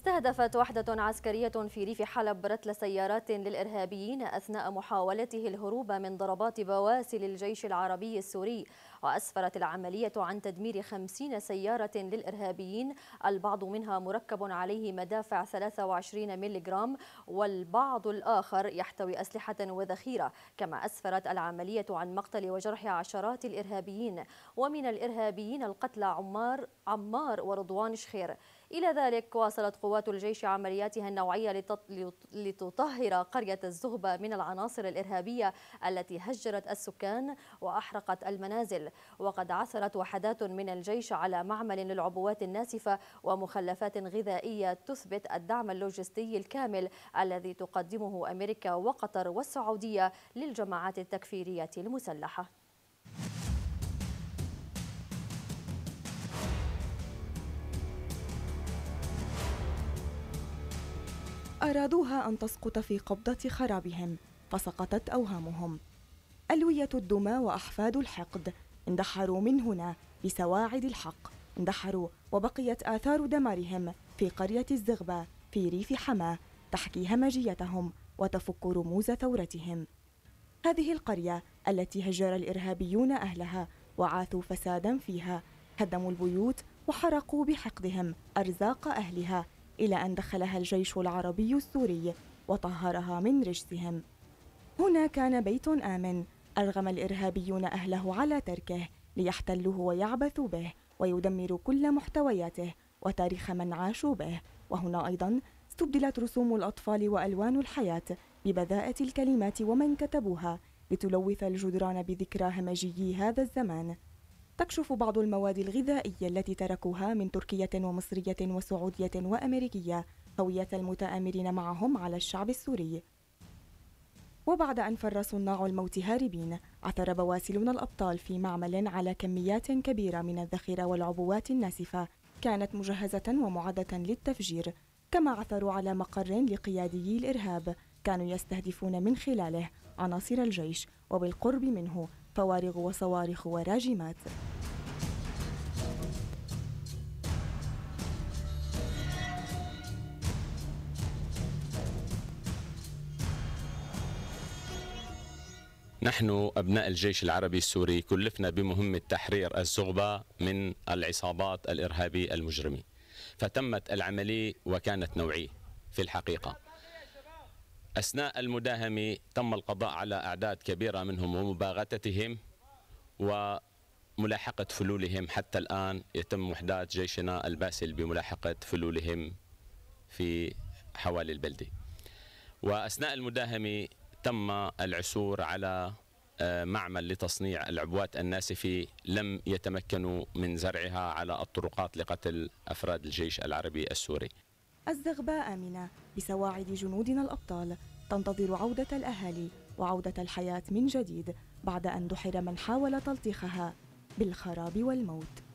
استهدفت وحدة عسكرية في ريف حلب رتل سيارات للإرهابيين أثناء محاولته الهروب من ضربات بواسل الجيش العربي السوري وأسفرت العملية عن تدمير خمسين سيارة للإرهابيين البعض منها مركب عليه مدافع 23 ملغرام والبعض الآخر يحتوي أسلحة وذخيرة كما أسفرت العملية عن مقتل وجرح عشرات الإرهابيين ومن الإرهابيين القتلى عمار عمار ورضوان شخير إلى ذلك واصلت قوات الجيش عملياتها النوعية لتطهر قرية الزغبة من العناصر الإرهابية التي هجرت السكان وأحرقت المنازل وقد عثرت وحدات من الجيش على معمل للعبوات الناسفة ومخلفات غذائية تثبت الدعم اللوجستي الكامل الذي تقدمه أمريكا وقطر والسعودية للجماعات التكفيرية المسلحة أرادوها أن تسقط في قبضة خرابهم فسقطت أوهامهم ألوية الدمى وأحفاد الحقد اندحروا من هنا بسواعد الحق اندحروا وبقيت آثار دمارهم في قرية الزغبة في ريف حما تحكي همجيتهم وتفك رموز ثورتهم هذه القرية التي هجر الإرهابيون أهلها وعاثوا فسادا فيها هدموا البيوت وحرقوا بحقدهم أرزاق أهلها إلى أن دخلها الجيش العربي السوري وطهرها من رجسهم هنا كان بيت آمن أرغم الإرهابيون أهله على تركه ليحتلوه ويعبثوا به ويدمروا كل محتوياته وتاريخ من عاشوا به وهنا أيضا استبدلت رسوم الأطفال وألوان الحياة ببذاءة الكلمات ومن كتبوها لتلوث الجدران بذكرى همجي هذا الزمان تكشف بعض المواد الغذائية التي تركوها من تركية ومصرية وسعودية وأمريكية هوية المتآمرين معهم على الشعب السوري وبعد أن فر صناع الموت هاربين عثر بواسلنا الأبطال في معمل على كميات كبيرة من الذخيرة والعبوات الناسفة كانت مجهزة ومعدة للتفجير كما عثروا على مقر لقيادي الإرهاب كانوا يستهدفون من خلاله عناصر الجيش وبالقرب منه فوارغ وصواريخ وراجمات نحن أبناء الجيش العربي السوري كلفنا بمهمة تحرير الزغبة من العصابات الإرهابية المجرمة فتمت العملية وكانت نوعية في الحقيقة أثناء المداهمة تم القضاء على أعداد كبيرة منهم ومباغتتهم وملاحقة فلولهم حتى الآن يتم وحدات جيشنا الباسل بملاحقة فلولهم في حوالي البلدة وأثناء المداهمة تم العثور على آه، معمل لتصنيع العبوات الناسفة لم يتمكنوا من زرعها على الطرقات لقتل أفراد الجيش العربي السوري الزغباء آمنة بسواعد جنودنا الأبطال تنتظر عودة الأهالي وعودة الحياة من جديد بعد أن دحر من حاول تلطيخها بالخراب والموت